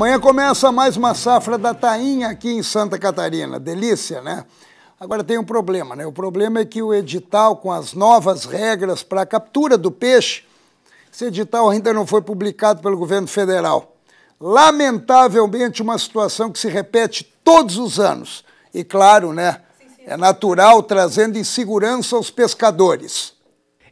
Amanhã começa mais uma safra da tainha aqui em Santa Catarina. Delícia, né? Agora tem um problema, né? O problema é que o edital com as novas regras para a captura do peixe, esse edital ainda não foi publicado pelo governo federal. Lamentavelmente, uma situação que se repete todos os anos. E claro, né? É natural, trazendo insegurança aos pescadores.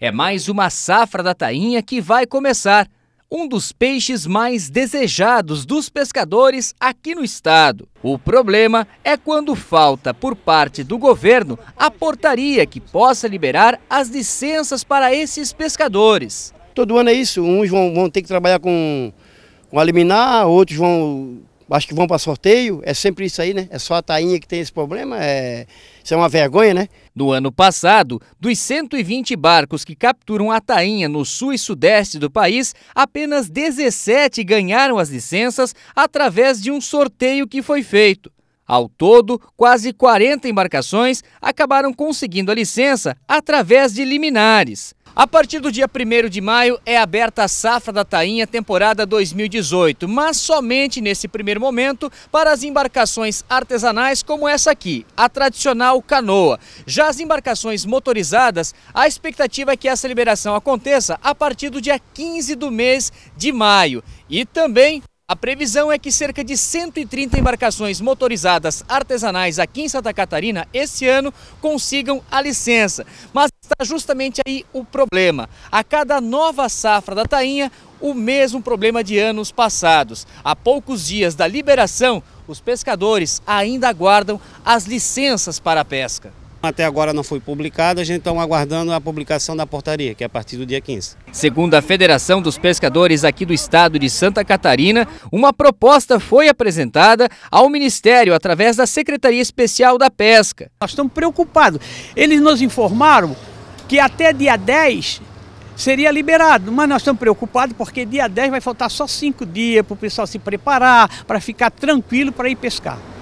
É mais uma safra da tainha que vai começar um dos peixes mais desejados dos pescadores aqui no estado. O problema é quando falta por parte do governo a portaria que possa liberar as licenças para esses pescadores. Todo ano é isso, uns vão, vão ter que trabalhar com, com liminar, outros vão acho que vão para sorteio, é sempre isso aí, né? É só a Tainha que tem esse problema, é... isso é uma vergonha, né? No ano passado, dos 120 barcos que capturam a Tainha no sul e sudeste do país, apenas 17 ganharam as licenças através de um sorteio que foi feito. Ao todo, quase 40 embarcações acabaram conseguindo a licença através de liminares. A partir do dia 1 de maio é aberta a safra da Tainha temporada 2018, mas somente nesse primeiro momento para as embarcações artesanais como essa aqui, a tradicional canoa. Já as embarcações motorizadas, a expectativa é que essa liberação aconteça a partir do dia 15 do mês de maio. E também a previsão é que cerca de 130 embarcações motorizadas artesanais aqui em Santa Catarina esse ano consigam a licença. Mas está justamente aí o problema. A cada nova safra da tainha, o mesmo problema de anos passados. Há poucos dias da liberação, os pescadores ainda aguardam as licenças para a pesca. Até agora não foi publicada, a gente está aguardando a publicação da portaria, que é a partir do dia 15. Segundo a Federação dos Pescadores aqui do estado de Santa Catarina, uma proposta foi apresentada ao Ministério através da Secretaria Especial da Pesca. Nós estamos preocupados. Eles nos informaram que até dia 10 seria liberado, mas nós estamos preocupados porque dia 10 vai faltar só cinco dias para o pessoal se preparar, para ficar tranquilo para ir pescar.